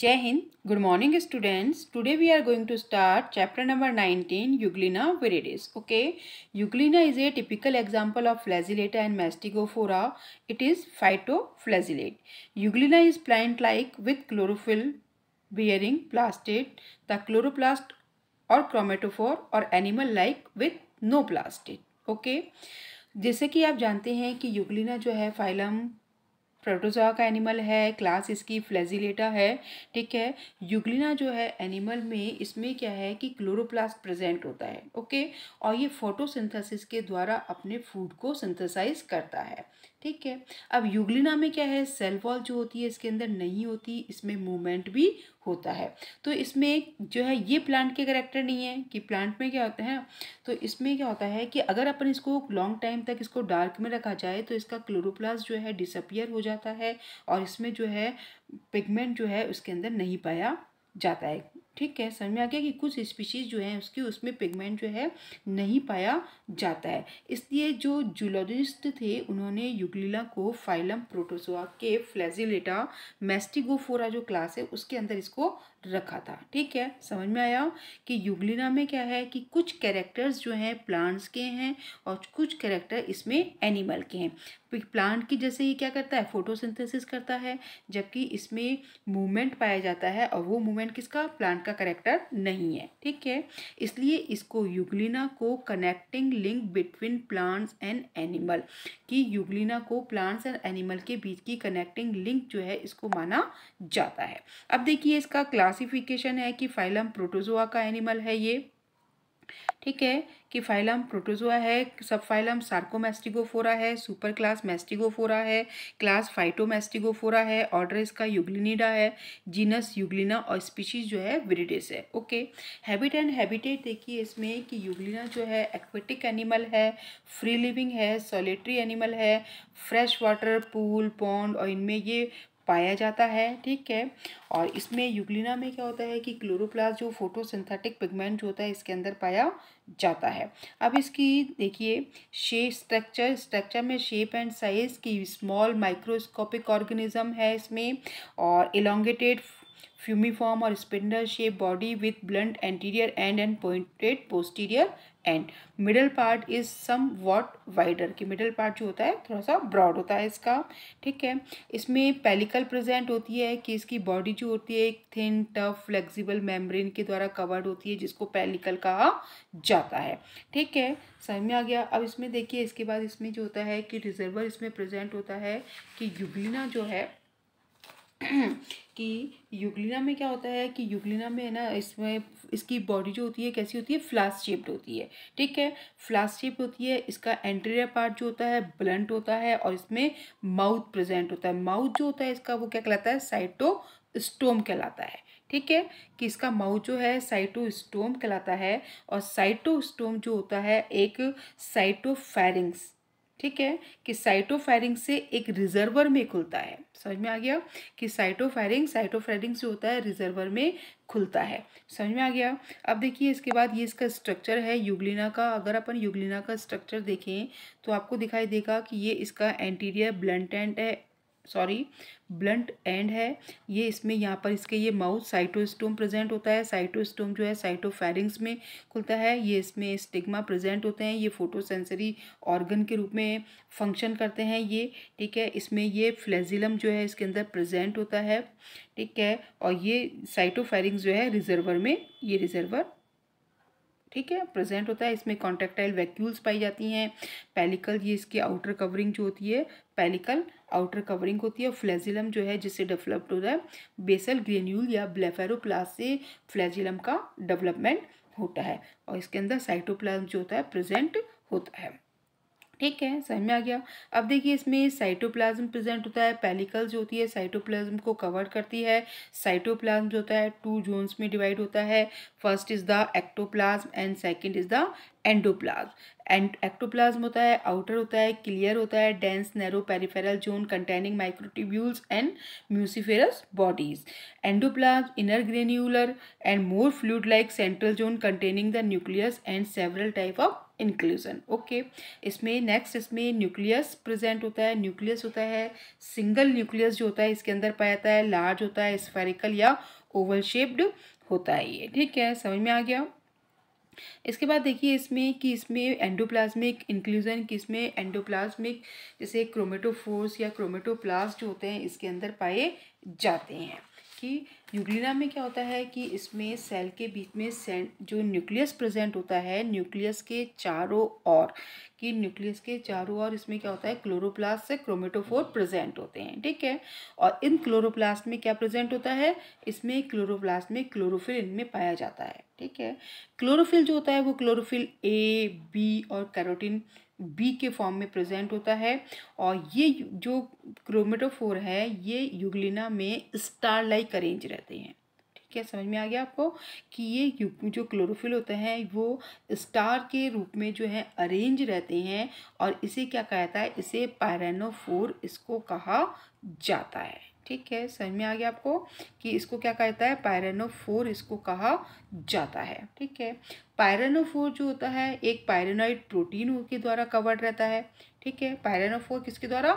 जय Hind good morning students today we are going to start chapter number nineteen Euglena viridis okay Euglena is a typical example of Flagellata and Mastigophora it is phytoflagellate Euglena is plant like with chlorophyll bearing plastid the chloroplast और chromatophore और animal like with no plastid okay जैसे कि आप जानते हैं कि Euglena जो है फाइलम प्रोटोजोआ का एनिमल है क्लास इसकी फ्लेजिलेटा है ठीक है यूग्लिना जो है एनिमल में इसमें क्या है कि क्लोरोप्लास्ट प्रेजेंट होता है ओके और ये फोटोसिंथेसिस के द्वारा अपने फूड को सिंथेसाइज करता है ठीक है अब युगलिना में क्या है सेल वॉल जो होती है इसके अंदर नहीं होती इसमें मूवमेंट भी होता है तो इसमें जो है ये प्लांट के करेक्टर नहीं है कि प्लांट में क्या होता है तो इसमें क्या होता है कि अगर अपन इसको लॉन्ग टाइम तक इसको डार्क में रखा जाए तो इसका क्लोरोप्लास्ट जो है डिसअपियर हो जाता है और इसमें जो है पिगमेंट जो है उसके अंदर नहीं पाया जाता है ठीक है समझ में आ गया कि कुछ स्पीशीज़ जो है उसकी उसमें पिगमेंट जो है नहीं पाया जाता है इसलिए जो जूलॉजिस्ट थे उन्होंने युगलीला को फाइलम प्रोटोसोआ के फ्लैजिलेटा मेस्टिगोफोरा जो क्लास है उसके अंदर इसको रखा था ठीक है समझ में आया हो कि युगलिना में क्या है कि कुछ कैरेक्टर्स जो हैं प्लांट्स के हैं और कुछ कैरेक्टर इसमें एनिमल के हैं प्लांट की जैसे ही क्या करता है फोटोसिंथेसिस करता है जबकि इसमें मूवमेंट पाया जाता है और वो मूवमेंट किसका प्लांट का करेक्टर नहीं है ठीक है इसलिए इसको युगलिना को connecting link between plants and animal कि युगलिना को प्लांट्स एंड एनिमल के बीच की कनेक्टिंग लिंक जो है इसको माना जाता है अब देखिए इसका क्लास क्लासिफिकेशन है कि फाइलम प्रोटोजोआ का एनिमल है ये ठीक है कि फाइलम प्रोटोजोआ है सब फाइलम सार्कोमेस्टिगोफोरा है सुपर क्लास मेस्टिगोफोरा है क्लास फाइटोमेस्टिगोफोरा है ऑर्डर इसका युगलिनिडा है जीनस युगलिना और स्पीशीज जो है विरिडिस है ओके हैबिट एंड हैबिटेट देखिए इसमें कि युगलिना जो है एक्वेटिक एनिमल है फ्री लिविंग है सॉलिटरी एनिमल है फ्रेश वाटर पूल पौंड और इनमें ये पाया जाता है ठीक है और इसमें यूग्लिना में क्या होता है कि क्लोरोप्लास्ट जो फोटोसिंथेटिक पिगमेंट जो होता है इसके अंदर पाया जाता है अब इसकी देखिए शेप स्ट्रक्चर स्ट्रक्चर में शेप एंड साइज़ की स्मॉल माइक्रोस्कोपिक ऑर्गेनिज्म है इसमें और इलोंगेटेड फ्यूमीफॉर्म और spindle shape body with blunt anterior end end pointed posterior end middle part is somewhat wider कि मिडल पार्ट जो होता है थोड़ा सा ब्रॉड होता है इसका ठीक है इसमें पेलिकल प्रेजेंट होती है कि इसकी बॉडी जो होती है एक थिन टफ फ्लेक्सिबल मेम्ब्रेन के द्वारा कवर्ड होती है जिसको पेलिकल कहा जाता है ठीक है समझ में आ गया अब इसमें देखिए इसके बाद इसमें जो होता है कि रिजर्वर इसमें प्रेजेंट होता है कि युबीना जो है कि यूगलिना में क्या होता है कि यूगलिना में है ना इसमें इसकी बॉडी जो होती है कैसी होती है फ्लास शेप्ड होती है ठीक है फ्लास शेप्ड होती है इसका एंटीरियर पार्ट जो होता है ब्लंट होता है और इसमें माउथ प्रेजेंट होता है माउथ जो होता है इसका वो क्या कहलाता है साइटो स्टोम कहलाता है ठीक है कि इसका माउथ जो है साइटोस्टोम कहलाता है और साइटोस्टोम जो होता है एक साइटोफेरिंग्स ठीक है कि साइटोफायरिंग से एक रिजर्वर में खुलता है समझ में आ गया कि साइटोफायरिंग साइटोफायरिंग से होता है रिजर्वर में खुलता है समझ में आ गया अब देखिए इसके बाद ये इसका स्ट्रक्चर है युगलिना का अगर अपन युगलिना का स्ट्रक्चर देखें तो आपको दिखाई देगा कि ये इसका एंटीरियर ब्लंट एंड है सॉरी ब्लंट एंड है ये इसमें यहाँ पर इसके ये माउथ साइटोस्टोम प्रेजेंट होता है साइटोस्टोम जो है साइटोफेरिंग्स में खुलता है ये इसमें स्टिग्मा प्रेजेंट होते हैं ये फोटोसेंसरी ऑर्गन के रूप में फंक्शन करते हैं ये ठीक है इसमें ये फ्लेजिलम जो है इसके अंदर प्रेजेंट होता है ठीक है और ये साइटोफेरिंग्स जो है रिजर्वर में ये रिजर्वर ठीक है प्रेजेंट होता है इसमें कॉन्ट्रेक्टाइल वैक्यूल्स पाई जाती हैं पेलिकल ये इसकी आउटर कवरिंग जो होती है पेलिकल आउटर कवरिंग होती है फ्लैजिलम जो है जिससे डेवलप्ड होता है बेसल ग्रेन्यूल या ब्लेफेरोप्लास से फ्लैजिलम का डेवलपमेंट होता है और इसके अंदर साइटोप्लाज्म जो होता है प्रेजेंट होता है ठीक है समझ में आ गया अब देखिए इसमें साइटोप्लाज्म प्रेजेंट होता है जो होती है साइटोप्लाज्म को कवर करती है साइटोप्लाज्म जो होता है टू जोन्स में डिवाइड होता है first is the ectoplasm and second is the endoplasm and ectoplasm होता है आउटर होता है क्लियर होता है dense narrow peripheral zone containing microtubules and muciferous bodies endoplasm inner granular and more fluid like central zone containing the nucleus and several type of inclusion okay इसमें next इसमें nucleus present होता है nucleus होता है single nucleus जो होता है इसके अंदर पाया जाता है लार्ज होता है स्फेरिकल या ओवल शेप्ड होता है ये ठीक है समझ में आ गया इसके बाद देखिए इसमें कि इसमें एंडोप्लाज्मिक इंक्लूजन कि इसमें एंडोप्लाज्मिक जैसे क्रोमेटोफोर्स या क्रोमेटोप्लास्ट जो होते हैं इसके अंदर पाए जाते हैं कि यूग्लिना में क्या होता है कि इसमें सेल के बीच में जो न्यूक्लियस प्रेजेंट होता है न्यूक्लियस के चारों ओर कि न्यूक्लियस के चारों ओर इसमें क्या होता है क्लोरोप्लास्ट से क्रोमेटोफोर प्रेजेंट होते हैं ठीक है और इन क्लोरोप्लास्ट में क्या प्रेजेंट होता है इसमें क्लोरोप्लास्ट में क्लोरोफिल इनमें पाया जाता है ठीक है क्लोरोफिल जो होता है वो क्लोरोफिल ए बी और कैरोटिन बी के फॉर्म में प्रेजेंट होता है और ये जो क्रोमेटोफोर है ये युगलिना में स्टार लाइक अरेंज रहते हैं क्या समझ में आ गया आपको कि ये जो क्लोरोफिल होते हैं वो स्टार के रूप में जो है अरेंज रहते हैं और इसे क्या कहता है इसे पैरानोफोर इसको कहा जाता है ठीक है समझ में आ गया आपको कि इसको क्या कहता है पायरेनोफोर इसको कहा जाता है ठीक है पायरेनोफोर जो होता है एक पायरेनोइड प्रोटीन के द्वारा कवर्ड रहता है ठीक है पायरेनोफोर किसके द्वारा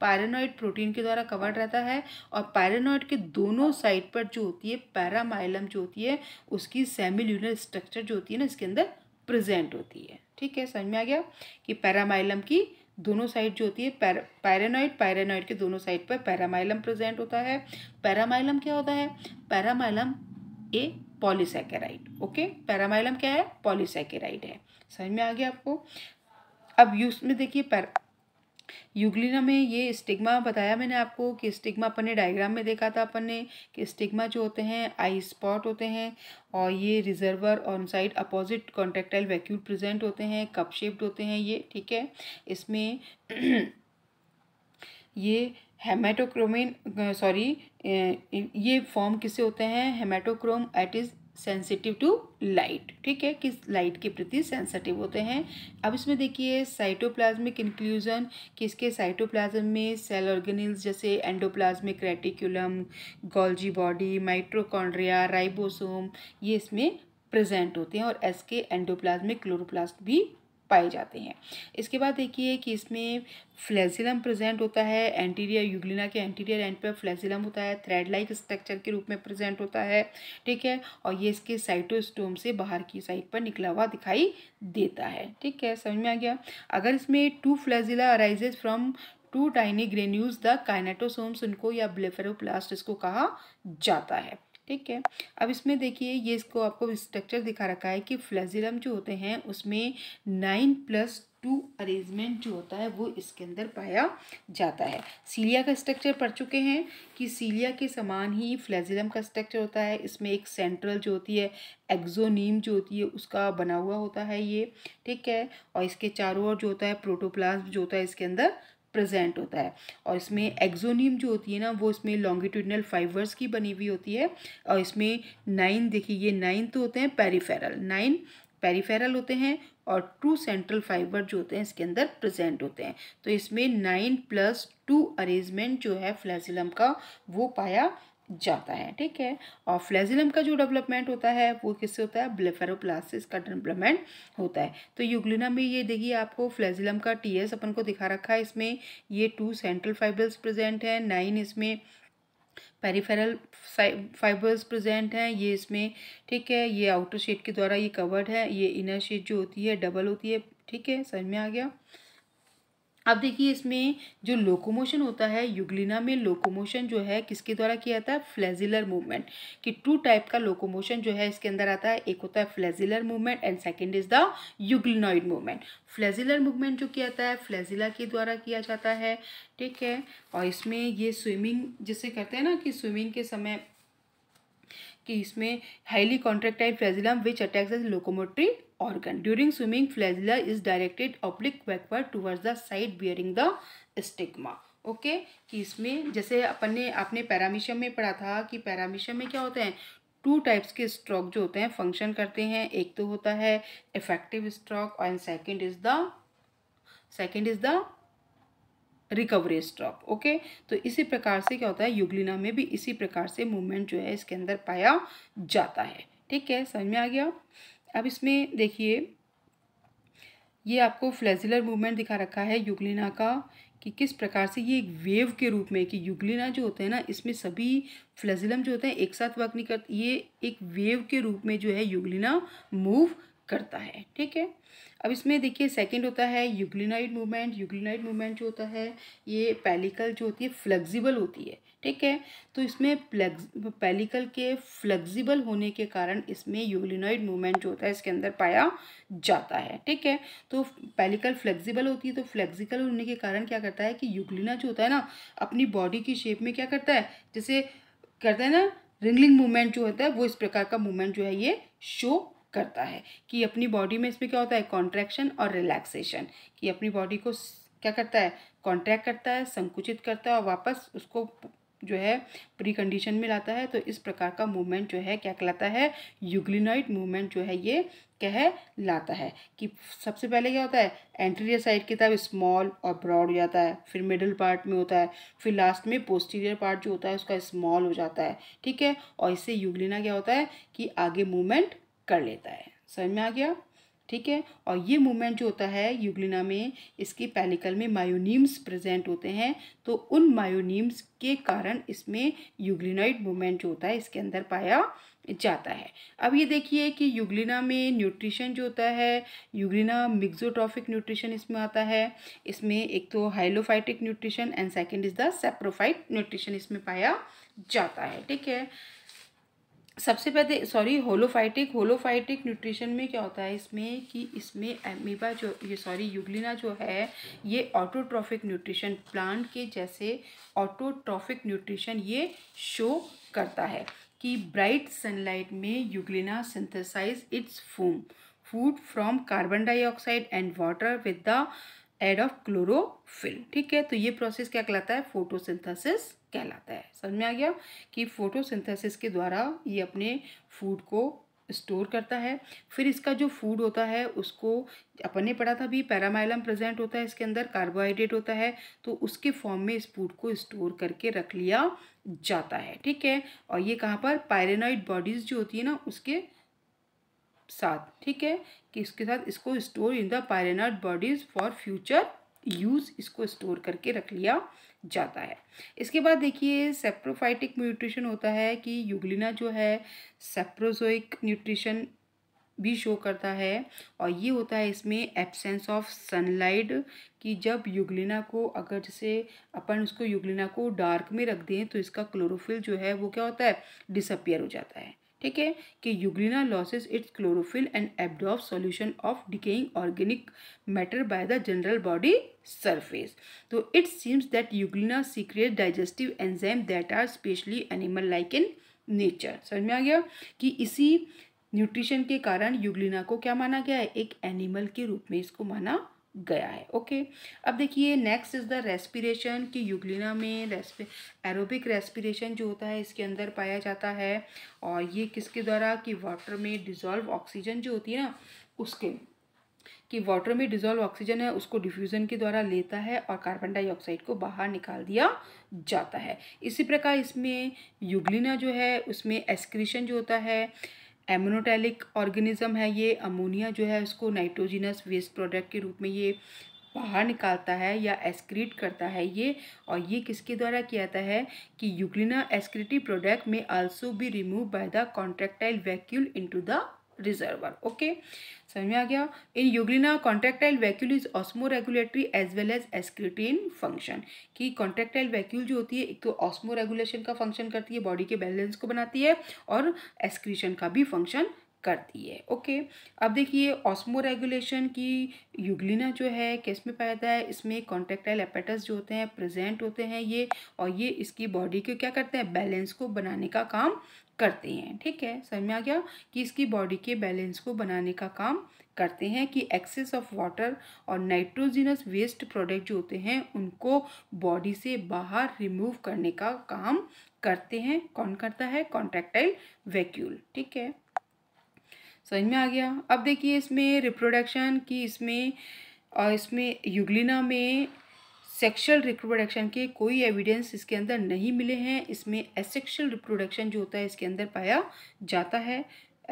पैरानोइड प्रोटीन के द्वारा कवर्ड रहता है और पैरानोइड के दोनों साइड पर जो होती है पैरामाइलम जो होती है उसकी सेमिल्यूनर स्ट्रक्चर जो होती है ना इसके अंदर प्रेजेंट होती है ठीक है समझ में आ गया कि पैरामाइलम की दोनों साइड जो होती है पैर पैरानॉइड पैरानॉइड के दोनों साइड पर पैरामाइलम प्रेजेंट होता है पैरामाइलम क्या होता है पैरामाइलम ए पॉलीसेकेराइड ओके पैरामाइलम क्या है पॉलीसेकेराइड है समझ में आ गया आपको अब यूज में देखिए यूग्लिना में ये स्टिग्मा बताया मैंने आपको कि स्टिग्मा अपन ने डायग्राम में देखा था अपन ने कि स्टिग्मा जो होते हैं आई स्पॉट होते हैं और ये reservoir on side opposite contractile vacuole present होते हैं कप शेप्ड होते हैं ये ठीक है इसमें ये हेमेटोक्रोमिन सॉरी ये फॉर्म किसे होते हैं haematochrome it is sensitive to light ठीक है किस लाइट के प्रति सेंसिटिव होते हैं अब इसमें देखिए साइटोप्लाज्मिक इंक्लूजन किसके साइटोप्लाज्म में सेल ऑर्गेनिल्स जैसे endoplasmic reticulum Golgi body mitochondria ribosome ये इसमें प्रेजेंट होते हैं और एस के एंडोप्लाज्मिक क्लोरोप्लास्ट भी पाए जाते हैं इसके बाद देखिए कि इसमें फ्लैजिलम प्रेजेंट होता है एंटीरियर यूग्लिना के एंटीरियर एंड पर फ्लैजिलम होता है थ्रेड लाइक स्ट्रक्चर के रूप में प्रेजेंट होता है ठीक है और ये इसके साइटोस्टोम से बाहर की साइड पर निकला हुआ दिखाई देता है ठीक है समझ में आ गया अगर इसमें two flagella arises from two tiny granules the kinetosomes उनको या ब्लेफेरोप्लास्ट इसको कहा जाता है ठीक है अब इसमें देखिए ये इसको आपको स्ट्रक्चर दिखा रखा है कि फ्लैजिलम जो होते हैं उसमें नाइन प्लस टू अरेंजमेंट जो होता है वो इसके अंदर पाया जाता है सीलिया का स्ट्रक्चर पढ़ चुके हैं कि सीलिया के समान ही फ्लैजिलम का स्ट्रक्चर होता है इसमें एक सेंट्रल जो होती है एक्जोनीम जो होती है उसका बना हुआ होता है ये ठीक है और इसके चारों ओर जो होता है प्रोटोप्लाज्म जो होता है इसके अंदर प्रेजेंट होता है और इसमें एक्जोनियम जो होती है ना वो इसमें लॉन्गिट्यूडनल फाइबर्स की बनी हुई होती है और इसमें नाइन देखिए ये नाइन तो होते हैं पेरीफेरल नाइन पेरीफेरल होते हैं और टू सेंट्रल फाइबर जो होते हैं इसके अंदर प्रेजेंट होते हैं तो इसमें नाइन प्लस टू अरेंजमेंट जो है फ्लैजिलम का वो पाया जाता है ठीक है और फ्लैजिलम का जो डेवलपमेंट होता है वो किससे होता है ब्लेफेरोप्लास्टिस का डेवलपमेंट होता है तो यूग्लिना में ये देखिए आपको फ्लैजिलम का टी एस अपन को दिखा रखा है इसमें ये टू सेंट्रल फाइबर्स प्रेजेंट है नाइन इसमें पेरीफेरल फाइबर्स प्रेजेंट हैं ये इसमें ठीक है ये आउटर शेड के द्वारा ये कवर्ड है ये इनर शेड जो होती है डबल होती है ठीक है समझ में आ गया अब देखिए इसमें जो लोकोमोशन होता है युगलिना में लोकोमोशन जो है किसके द्वारा किया जाता है फ्लैजिलर मूवमेंट कि टू टाइप का लोकोमोशन जो है इसके अंदर आता है एक होता है flagellar movement and second is the euglenoid movement flagellar movement जो किया जाता है फ्लैजिला के द्वारा किया जाता है ठीक है और इसमें ये स्विमिंग जिसे करते हैं ना कि स्विमिंग के समय कि इसमें highly contractile flagellum which attacks locomotory organ. During swimming, flagella is directed oblique backward towards the side bearing the stigma. Okay okay? कि इसमें जैसे अपन ने आपने पैरामिशियम में पढ़ा था कि पैरामीशियम में क्या होते हैं टू टाइप्स के स्ट्रोक जो होते हैं फंक्शन करते हैं एक तो होता है effective stroke and second is the second is the recovery stroke okay तो इसी प्रकार से क्या होता है युगलिना में भी इसी प्रकार से मूवमेंट जो है इसके अंदर पाया जाता है ठीक है समझ में आ गया अब इसमें देखिए ये आपको फ्लैजुलर मूवमेंट दिखा रखा है युगलिना का कि किस प्रकार से ये एक वेव के रूप में कि युगलिना जो होते हैं ना इसमें सभी फ्लेजिलम जो होते हैं एक साथ वर्क नहीं करते ये एक वेव के रूप में जो है युगलिना मूव करता है ठीक है अब इसमें देखिए सेकंड होता है यूक्लिनाइड मूवमेंट यूक्लिनाइड मूवमेंट जो होता है ये पैलिकल जो होती है फ्लेक्सिबल होती है ठीक है तो इसमें पैलिकल के फ्लेक्सिबल होने के कारण इसमें यूक्लिनाइड मूवमेंट जो होता है इसके अंदर पाया जाता है ठीक है तो पैलिकल फ्लेक्सिबल होती है तो फ्लेक्सिकल होने के कारण क्या करता है कि यूक्लिना जो होता है ना अपनी बॉडी की शेप में क्या करता है जैसे करता है ना रिंगलिंग मूवमेंट जो होता है वो इस प्रकार का मूवमेंट जो है ये शो करता है कि अपनी बॉडी में इसमें क्या होता है कॉन्ट्रैक्शन और रिलैक्सेशन कि अपनी बॉडी को क्या करता है कॉन्ट्रैक्ट करता है संकुचित करता है और वापस उसको जो है प्री कंडीशन में लाता है तो इस प्रकार का मूवमेंट जो है क्या कहलाता है यूग्लिनॉइड मूवमेंट जो है ये कह लाता है कि सबसे पहले क्या होता है एंटीरियर साइड की तरफ स्मॉल और ब्रॉड हो जाता है फिर मिडिल पार्ट में होता है फिर लास्ट में पोस्टीरियर पार्ट जो होता है उसका स्मॉल हो जाता है ठीक है और इससे यूग्लिना क्या होता है कि आगे मूवमेंट कर लेता है समझ में आ गया ठीक है और ये मूवमेंट जो होता है यूग्लिना में इसकी पैलिकल में मायोनीम्स प्रेजेंट होते हैं तो उन मायोनीम्स के कारण इसमें यूग्लिनाइड मूवमेंट जो होता है इसके अंदर पाया जाता है अब ये देखिए कि यूग्लिना में न्यूट्रिशन जो होता है यूग्लिना मिक्सोट्रॉफिक न्यूट्रिशन इसमें आता है इसमें एक तो holophytic nutrition and second is the saprophyte nutrition इसमें पाया जाता है ठीक है सबसे पहले सॉरी होलोफाइटिक होलोफाइटिक न्यूट्रिशन में क्या होता है इसमें कि इसमें एमीबा जो ये सॉरी युगलिना जो है ये ऑटोट्रॉफिक न्यूट्रिशन प्लांट के जैसे ऑटोट्रॉफिक न्यूट्रिशन ये शो करता है कि ब्राइट सनलाइट में Euglena synthesise its food food from carbon dioxide and water with the aid of chlorophyll ठीक है तो ये प्रोसेस क्या कहलाता है फोटोसिंथेसिस कहलाता है समझ में आ गया कि फोटोसिंथेसिस के द्वारा ये अपने फूड को स्टोर करता है फिर इसका जो फूड होता है उसको अपन ने पढ़ा था भी पैरामाइलम प्रेजेंट होता है इसके अंदर कार्बोहाइड्रेट होता है तो उसके फॉर्म में इस फूड को स्टोर करके रख लिया जाता है ठीक है और ये कहाँ पर पायरेनॉइड बॉडीज़ जो होती है ना उसके साथ ठीक है कि इसके साथ इसको store in the pyrenoid bodies for future use इसको स्टोर करके रख लिया जाता है इसके बाद देखिए सेप्रोफाइटिक म्यूट्रिशन होता है कि युगलिना जो है सेप्रोजोइक न्यूट्रिशन भी शो करता है और ये होता है इसमें एब्सेंस ऑफ सनलाइट कि जब युगलिना को अगर जैसे अपन उसको युगलिना को डार्क में रख दें तो इसका क्लोरोफिल जो है वो क्या होता है डिसअपियर हो जाता है ठीक है कि Euglena loses its chlorophyll and एबडॉफ solution of decaying organic matter by the general body surface तो it seems that Euglena secrete digestive enzyme that are specially animal like in nature समझ में आ गया कि इसी न्यूट्रिशन के कारण यूग्लिना को क्या माना गया है एक एनिमल के रूप में इसको माना गया है ओके अब देखिए नेक्स्ट इज़ द रेस्पिरेशन कि युगलिना में रेस्पि एरोबिक रेस्पिरेशन जो होता है इसके अंदर पाया जाता है और ये किसके द्वारा कि वाटर में डिजॉल्व ऑक्सीजन जो होती है ना उसके कि वाटर में डिजॉल्व ऑक्सीजन है उसको डिफ्यूज़न के द्वारा लेता है और कार्बन डाइऑक्साइड को बाहर निकाल दिया जाता है इसी प्रकार इसमें युगलिना जो है उसमें एस्क्रीशन जो होता है एमोनोटैलिक ऑर्गेनिज्म है ये अमोनिया जो है उसको नाइट्रोजिनस वेस्ट प्रोडक्ट के रूप में ये बाहर निकालता है या एस्क्रीट करता है ये और ये किसके द्वारा किया जाता है कि Euglena excretory product may also be removed by the contractile vacuole into the reservoir okay समझ में आ गया in Euglena contractile vacuole is osmoregulatory as well as excretory function कि कॉन्ट्रेक्टाइल वैक्यूल जो होती है एक तो ऑस्मो रेगुलेशन का फंक्शन करती है बॉडी के बैलेंस को बनाती है और एस्क्रीशन का भी फंक्शन करती है ओके अब देखिए ऑस्मो रेगुलेशन की युगलिना जो है किस में पाया जाता है इसमें कॉन्ट्रेक्टाइल एपेटस जो होते हैं प्रेजेंट होते हैं ये और ये इसकी बॉडी को क्या करते हैं बैलेंस को बनाने का काम करते हैं ठीक है समझ में आ गया कि इसकी बॉडी के बैलेंस को बनाने का काम करते हैं कि एक्सेस ऑफ वाटर और नाइट्रोजिनस वेस्ट प्रोडक्ट जो होते हैं उनको बॉडी से बाहर रिमूव करने का काम करते हैं कौन करता है कॉन्ट्रेक्टाइल वैक्यूल ठीक है समझ में आ गया अब देखिए इसमें रिप्रोडक्शन की इसमें और इसमें युगलिना में सेक्सुअल रिप्रोडक्शन के कोई एविडेंस इसके अंदर नहीं मिले हैं इसमें एसेक्शुअल रिप्रोडक्शन जो होता है इसके अंदर पाया जाता है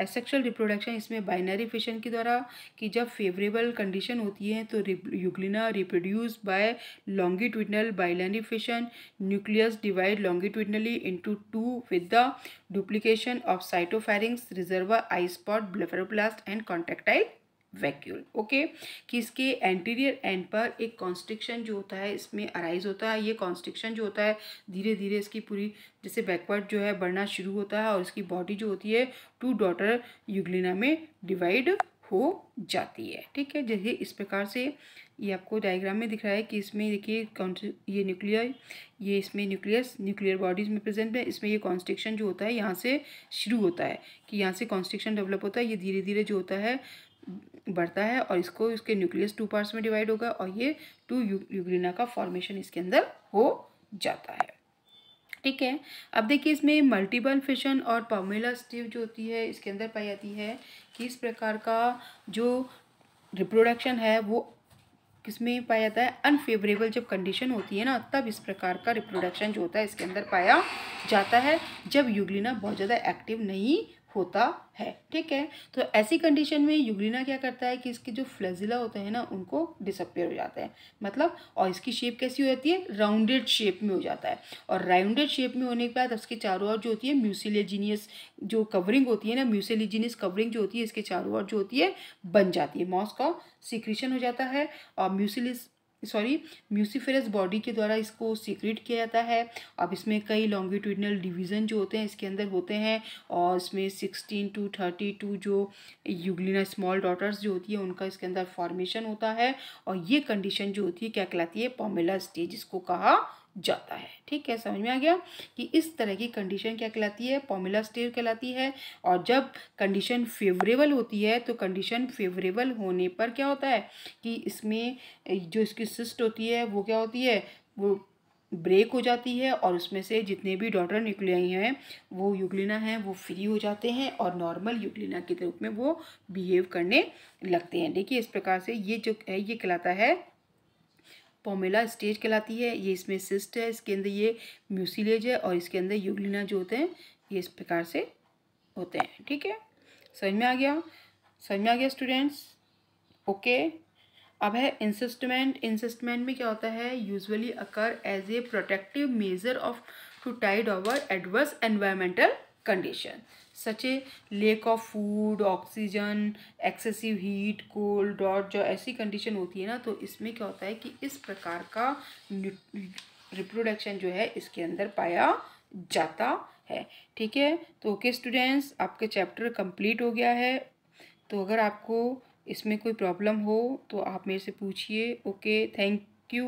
एसेक्शुअल रिप्रोडक्शन इसमें बाइनरी फिशन के द्वारा कि जब फेवरेबल कंडीशन होती है तो Euglena reproduce by longitudinal binary fission nucleus divide longitudinally into two with the duplication of cytopharynx eye spot blepharoplast and contractile vacuole okay कि इसके एंटीरियर एंड पर एक कॉन्स्ट्रिक्शन जो होता है इसमें अराइज होता है ये कॉन्स्ट्रिक्शन जो होता है धीरे धीरे इसकी पूरी जैसे बैकवर्ड जो है बढ़ना शुरू होता है और इसकी बॉडी जो होती है टू डॉटर यूग्लिना में डिवाइड हो जाती है ठीक है जैसे इस प्रकार से ये आपको डायग्राम में दिख रहा है कि इसमें देखिए ये न्यूक्लियर ये इसमें न्यूक्लियस न्यूक्लियर बॉडीज में प्रेजेंट है इसमें ये कॉन्स्ट्रिक्शन जो होता है यहाँ से शुरू होता है कि यहाँ से कॉन्स्ट्रिक्शन डेवलप होता है ये धीरे धीरे जो होता है बढ़ता है और इसको इसके न्यूक्लियस टू पार्ट्स में डिवाइड होगा और ये टू यूग्रीना का फॉर्मेशन इसके अंदर हो जाता है ठीक है अब देखिए इसमें मल्टीपल फिशन और पॉमुला स्टीव जो होती है इसके अंदर पाई जाती है कि इस प्रकार का जो रिप्रोडक्शन है वो किसमें पाया जाता है अनफेवरेबल जब कंडीशन होती है ना तब इस प्रकार का रिप्रोडक्शन जो होता है इसके अंदर पाया जाता है जब यूग्लिना बहुत ज़्यादा एक्टिव नहीं होता है ठीक है तो ऐसी कंडीशन में यूग्रीना क्या करता है कि इसके जो फ्लेजिला होते हैं ना उनको डिसअपेयर हो जाता है मतलब और इसकी शेप कैसी हो जाती है राउंडेड शेप में हो जाता है और राउंडेड शेप में होने के बाद उसके चारों ओर जो होती है म्यूसिलेजीनियस जो कवरिंग होती है ना म्यूसिलेजीनियस कवरिंग जो होती है इसके चारों ओर जो होती है बन जाती है मॉस का सिक्रीशन हो जाता है और म्यूसिलिस सॉरी म्यूसीफेरस बॉडी के द्वारा इसको सीक्रेट किया जाता है अब इसमें कई लॉन्गिट्यूडनल डिवीज़न जो होते हैं इसके अंदर होते हैं और इसमें सिक्सटीन टू थर्टी टू जो यूगलिना स्मॉल डॉटर्स जो होती है उनका इसके अंदर फॉर्मेशन होता है और ये कंडीशन जो होती है क्या कहलाती है पॉमेला स्टेज इसको कहा जाता है ठीक है समझ में आ गया कि इस तरह की कंडीशन क्या कहलाती है पॉमुला स्टेयर कहलाती है और जब कंडीशन फेवरेबल होती है तो कंडीशन फेवरेबल होने पर क्या होता है कि इसमें जो इसकी सिस्ट होती है वो क्या होती है वो ब्रेक हो जाती है और उसमें से जितने भी डॉटर न्यूक्लियाई हैं वो यूक्लिना हैं वो फ्री हो जाते हैं और नॉर्मल यूक्लिना के रूप में वो बिहेव करने लगते हैं देखिए इस प्रकार से ये जो है ये कहलाता है पोमेला स्टेज कहलाती है ये इसमें सिस्ट है इसके अंदर ये म्यूसिलेज है और इसके अंदर यूगलिना जो होते हैं ये इस प्रकार से होते हैं ठीक है समझ में आ गया समझ में आ गया स्टूडेंट्स ओके अब है इंसिस्टमेंट इंसिस्टमेंट में क्या होता है usually occur as a protective measure of to tide over adverse environmental condition such a lack of food oxygen excessive heat cold dot जो ऐसी कंडीशन होती है ना तो इसमें क्या होता है कि इस प्रकार का रिप्रोडक्शन जो है इसके अंदर पाया जाता है ठीक है तो ओके okay, स्टूडेंट्स आपके चैप्टर कंप्लीट हो गया है तो अगर आपको इसमें कोई प्रॉब्लम हो तो आप मेरे से पूछिए ओके थैंक यू